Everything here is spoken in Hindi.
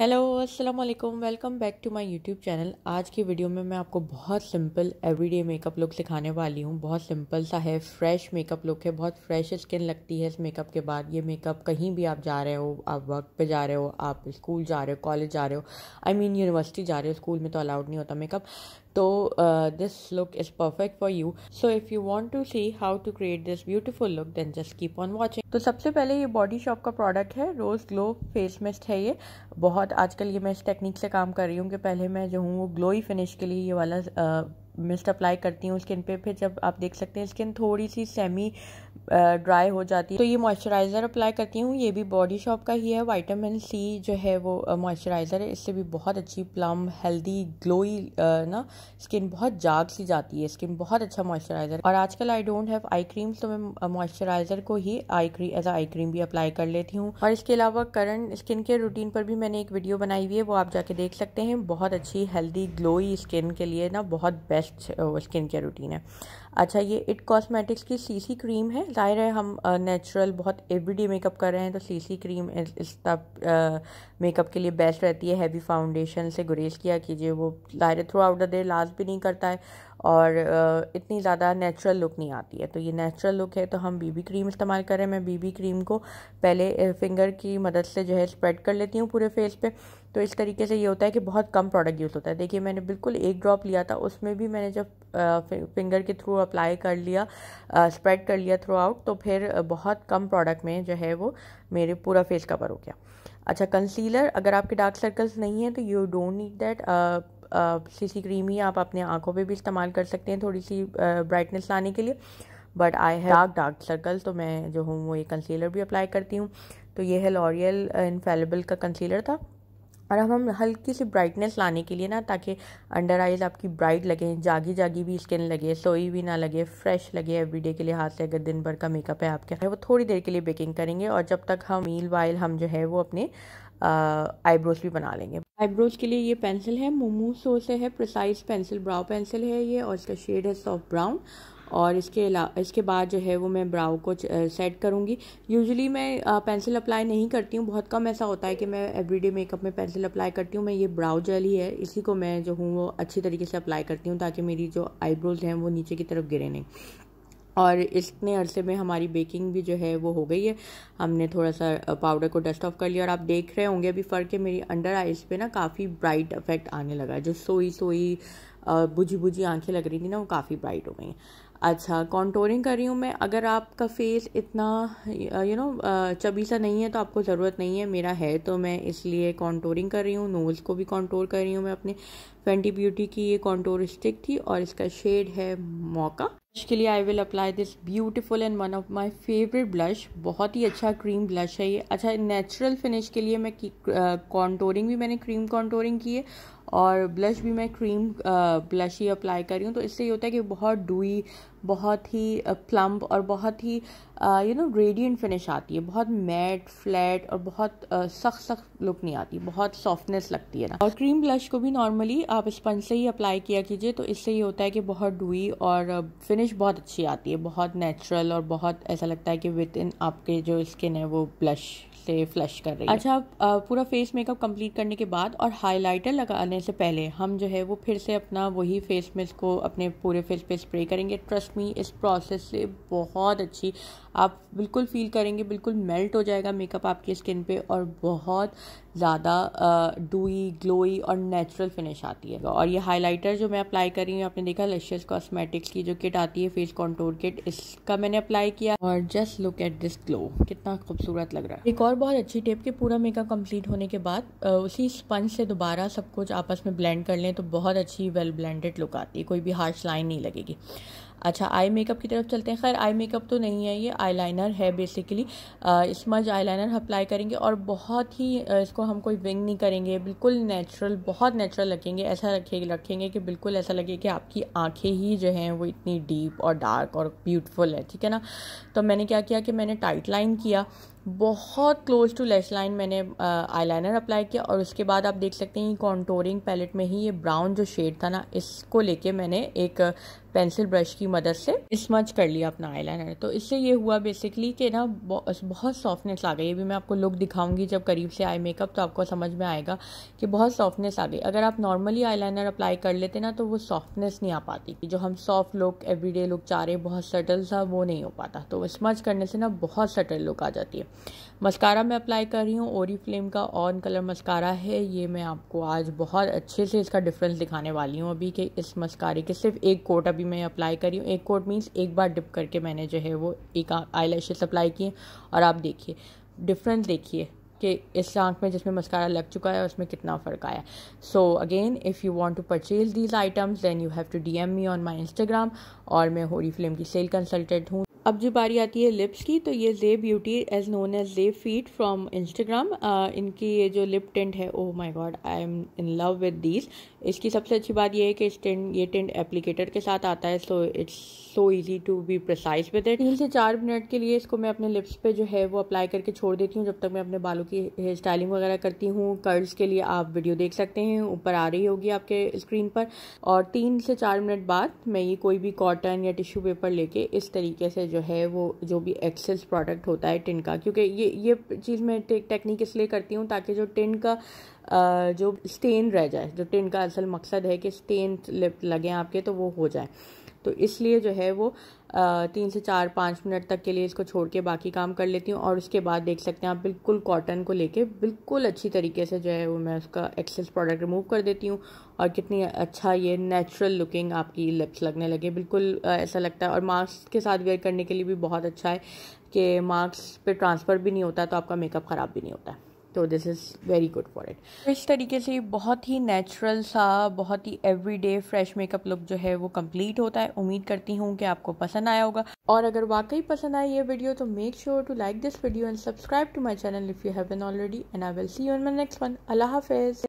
हेलो अस्सलाम वालेकुम welcome back to my YouTube channel आज की वीडियो में मैं आपको बहुत सिंपल एवरीडे मेकअप लुक सिखाने वाली हूँ बहुत सिंपल सा है फ्रेश मेकअप लुक है बहुत फ्रेश स्किन लगती है इस मेकअप के बाद ये मेकअप कहीं भी आप जा रहे हो आप वर्क पे जा रहे हो आप स्कूल जा रहे हो कॉलेज जा रहे हो आई मीन यूनिवर्सिटी जा रहे हो स्कूल में तो अलाउड नहीं होता मेकअप तो this look is perfect for you so if you want to see how to create this beautiful look then just keep on watching तो सबसे पहले ये बॉडी शॉप का प्रोडक्ट है रोज ग्लो फेस मिस्ट है ये बहुत आजकल ये मैं इस टेक्निक से काम कर रही हूँ कि पहले मैं जो हूँ वो ग्लोई फिनिश के लिए ये वाला uh, मिस्ट अप्लाई करती हूँ स्किन पे फिर जब आप देख सकते हैं स्किन थोड़ी सी सेमी ड्राई हो जाती है तो ये मॉइस्चराइज़र अप्लाई करती हूँ ये भी बॉडी शॉप का ही है वाइटामिन सी जो है वो मॉइस्चराइज़र है इससे भी बहुत अच्छी प्लम हेल्दी ग्लोई ना स्किन बहुत जाग सी जाती है स्किन बहुत अच्छा मॉइस्चराइज़र और आजकल I don't have eye cream तो मैं मॉइस्चराइज़र को ही eye cream as eye cream भी अप्लाई कर लेती हूँ और इसके अलावा करंट स्किन केयर रूटीन पर भी मैंने एक वीडियो बनाई हुई है वो आप जाके देख सकते हैं बहुत अच्छी हेल्दी ग्लोई स्किन के लिए ना बहुत best best skin care routine है अच्छा ये इट कॉस्मेटिक्स की सीसी क्रीम है ज़ाहिर है हम नेचुरल uh, बहुत एवरीडे मेकअप कर रहे हैं तो सीसी क्रीम इस तब मेकअप uh, के लिए बेस्ट रहती है हैवी फाउंडेशन से गुरेज किया कीजिए वो ज़ाहिर throughout the day last भी नहीं करता है और इतनी ज़्यादा नेचुरल लुक नहीं आती है तो ये नेचुरल लुक है तो हम बीबी क्रीम इस्तेमाल कर रहे हैं मैं बीबी क्रीम को पहले फिंगर की मदद से जो है स्प्रेड कर लेती हूँ पूरे फेस पे तो इस तरीके से ये होता है कि बहुत कम प्रोडक्ट यूज़ होता है देखिए मैंने बिल्कुल एक ड्रॉप लिया था उसमें भी मैंने जब फिंगर के थ्रू अप्लाई कर लिया स्प्रेड कर लिया थ्रू आउट तो फिर बहुत कम प्रोडक्ट में जो है वो मेरे पूरा फेस कवर हो गया अच्छा कंसीलर अगर आपके डार्क सर्कल्स नहीं है तो you don't need that C C cream ही आप अपने आँखों पे भी इस्तेमाल कर सकते हैं थोड़ी सी ब्राइटनेस लाने के लिए बट आई है डार्क डार्क सर्कल तो मैं जो हूँ वो ये कंसीलर भी अप्लाई करती हूँ तो ये है लॉरियल इनफेलेबल का कंसीलर था और अब हम हल्की सी ब्राइटनेस लाने के लिए ना ताकि अंडर आइज आपकी ब्राइट लगे जागी जागी भी स्किन लगे सोई भी ना लगे फ्रेश लगे एवरीडे के लिए हाथ से अगर दिन भर का मेकअप है आपके तो वो थोड़ी देर के लिए बेकिंग करेंगे और जब तक हम मील वाइल हम जो है वो अपने आईब्रोज भी बना लेंगे आईब्रोज के लिए ये पेंसिल है मोमो सो से है प्रिसाइज पेंसिल ब्राउ पेंसिल है ये और इसका शेड है सॉफ्ट ब्राउन और इसके अलावा इसके बाद जो है वो मैं ब्राउ को सेट करूँगी यूजुअली मैं पेंसिल अप्लाई नहीं करती हूँ बहुत कम ऐसा होता है कि मैं एवरीडे मेकअप में पेंसिल अप्लाई करती हूँ मैं ये ब्राउ जेल ही है इसी को मैं जो हूँ वो अच्छी तरीके से अप्लाई करती हूँ ताकि मेरी जो आईब्रोज हैं वो नीचे की तरफ गिरे नहीं और इतने अरसे में हमारी बेकिंग भी जो है वो हो गई है हमने थोड़ा सा पाउडर को डस्ट ऑफ कर लिया और आप देख रहे होंगे अभी फ़र्क है मेरी अंडर आइज पे ना काफ़ी ब्राइट इफेक्ट आने लगा है जो सोई सोई बुझी बुझी आंखें लग रही थी ना वो काफ़ी ब्राइट हो गई अच्छा कॉन्टोरिंग कर रही हूँ मैं अगर आपका फेस इतना यू नो चबी सा नहीं है तो आपको ज़रूरत नहीं है मेरा है तो मैं इसलिए कॉन्टोरिंग कर रही हूँ नोज़ को भी कॉन्टोर कर रही हूँ मैं अपने फेंटी ब्यूटी की ये कॉन्टोर स्टिक थी और इसका शेड है मौका इसके लिए I will apply this beautiful and one of my favourite blush बहुत ही अच्छा क्रीम ब्लश है ये अच्छा नेचुरल फिनिश के लिए मैं कॉन्टोरिंग भी मैंने क्रीम कॉन्टोरिंग की है और ब्लश भी मैं क्रीम ब्लश ही अप्लाई कर रही हूँ तो इससे ये होता है कि बहुत डूई बहुत ही प्लम्प और बहुत ही यू नो रेडियंट फिनिश आती है बहुत मैट फ्लैट और बहुत सख्त सख्त लुक नहीं आती बहुत सॉफ्टनेस लगती है ना और क्रीम ब्लश को भी नॉर्मली आप स्पंज से ही अप्लाई किया कीजिए तो इससे ये होता है कि बहुत डुई और फिनिश बहुत अच्छी आती है बहुत नेचुरल और बहुत ऐसा लगता है कि विद इन आपके जो स्किन है वो ब्लश से फ्लश कर रही है अच्छा पूरा फेस मेकअप कंप्लीट करने के बाद और हाइलाइटर लगाने से पहले हम जो है वो फिर से अपना वही फेस में इसको अपने पूरे फेस पे स्प्रे करेंगे ट्रस्ट मी इस प्रोसेस से बहुत अच्छी आप बिल्कुल फील करेंगे बिल्कुल मेल्ट हो जाएगा मेकअप आपकी स्किन पे और बहुत ज़्यादा डूई ग्लोई और नेचुरल फिनिश आती है और ये हाइलाइटर जो मैं अप्लाई कर रही हूँ आपने देखा लशियस कॉस्मेटिक्स की जो किट आती है फेस कॉन्टोर किट इसका मैंने अप्लाई किया और just look at this glow कितना खूबसूरत लग रहा है एक और बहुत अच्छी टिप कि पूरा मेकअप कंप्लीट होने के बाद उसी स्पंज से दोबारा सब कुछ आपस में ब्लेंड कर लें तो बहुत अच्छी वेल ब्लेंडेड लुक आती है कोई भी हार्श लाइन नहीं लगेगी अच्छा आई मेकअप की तरफ चलते हैं खैर आई मेकअप तो नहीं है ये आईलाइनर है बेसिकली स्मज आईलाइनर अप्लाई करेंगे और बहुत ही इसको हम कोई विंग नहीं करेंगे बिल्कुल नेचुरल बहुत नेचुरल रखेंगे ऐसा रखे रखेंगे कि बिल्कुल ऐसा लगे कि आपकी आंखें ही जो हैं वो इतनी डीप और डार्क और ब्यूटिफुल है ठीक है ना तो मैंने क्या किया कि मैंने टाइट लाइन किया बहुत क्लोज टू लेस लाइन मैंने आई लाइनर अप्लाई किया और उसके बाद आप देख सकते हैं कॉन्टोरिंग पैलेट में ही ये ब्राउन जो शेड था ना इसको लेके मैंने एक पेंसिल ब्रश की मदद से स्मच कर लिया अपना आईलाइनर तो इससे ये हुआ बेसिकली कि ना बहुत सॉफ्टनेस आ गई ये भी मैं आपको लुक दिखाऊंगी जब करीब से आई मेकअप तो आपको समझ में आएगा कि बहुत सॉफ्टनेस आ गई अगर आप नॉर्मली आईलाइनर अप्लाई कर लेते ना तो वो सॉफ्टनेस नहीं आ पाती जो हम सॉफ्ट लुक एवरीडे लुक चाह रहे बहुत सटल सा वो नहीं हो पाता तो स्मच करने से ना बहुत सटल लुक आ जाती है मस्कारा मैं अप्लाई कर रही हूँ ओरी फ्लेम का ऑन कलर मस्कारा है ये मैं आपको आज बहुत अच्छे से इसका डिफरेंस दिखाने वाली हूँ अभी कि इस मस्कारे के सिर्फ एक कोट अभी मैं अप्लाई कर रही हूँ एक कोट मीन्स एक बार डिप करके मैंने जो है वो एक आई लैशेस अप्लाई किए और आप देखिए डिफरेंस देखिए कि इस आंख में जिसमें मस्कारा लग चुका है उसमें कितना फ़र्क आया so again if you want to purchase these items then you have to DM me on my Instagram और मैं होरी फिल्म की सेल कंसल्टेंट हूँ अब जो बारी आती है लिप्स की तो ये J beauty as known as J feet from Instagram इनकी ये जो लिप टेंट है oh my God I am in love with these इसकी सबसे अच्छी बात ये है कि इस टेंट ये टेंट एप्लीकेटर के साथ आता है so it's so easy to be precise with it तीन से चार मिनट के लिए इसको मैं अपने लिप्स पे जो है वो अप्लाई करके छोड़ देती हूँ जब तक मैं अपने बालों की हेयर स्टाइलिंग वगैरह करती हूँ कर्ल्स के लिए आप वीडियो देख सकते हैं ऊपर आ रही होगी आपके स्क्रीन पर और तीन से चार मिनट बाद मैं ये कोई भी कॉटन या टिश्यू पेपर लेके इस तरीके से जो जो है वो जो भी एक्सेस प्रोडक्ट होता है टिन का क्योंकि ये ये चीज़ मैं टेक्निक इसलिए करती हूँ ताकि जो टिन का आ, जो स्टेन रह जाए जो टिन का असल मकसद है कि स्टेन लिप लगें आपके तो वो हो जाए तो इसलिए जो है वो तीन से चार पाँच मिनट तक के लिए इसको छोड़ के बाकी काम कर लेती हूँ और उसके बाद देख सकते हैं आप बिल्कुल कॉटन को लेके बिल्कुल अच्छी तरीके से जो है वो मैं उसका एक्सेस प्रोडक्ट रिमूव कर देती हूँ और कितनी अच्छा ये नेचुरल लुकिंग आपकी लिप्स लगने लगे बिल्कुल ऐसा लगता है और मास्क के साथ वेयर करने के लिए भी बहुत अच्छा है कि मास्क पर ट्रांसफ़र भी नहीं होता तो आपका मेकअप ख़राब भी नहीं होता है तो तो this is very good for it इस तरीके से बहुत ही नेचुरल सा बहुत ही एवरीडे फ्रेश मेकअप लुक जो है वो कंप्लीट होता है उम्मीद करती हूँ कि आपको पसंद आया होगा और अगर वाकई पसंद आए ये वीडियो तो make sure to like this video and subscribe to my channel if you have an already and I will see you in my next one अल्लाह हाफिज़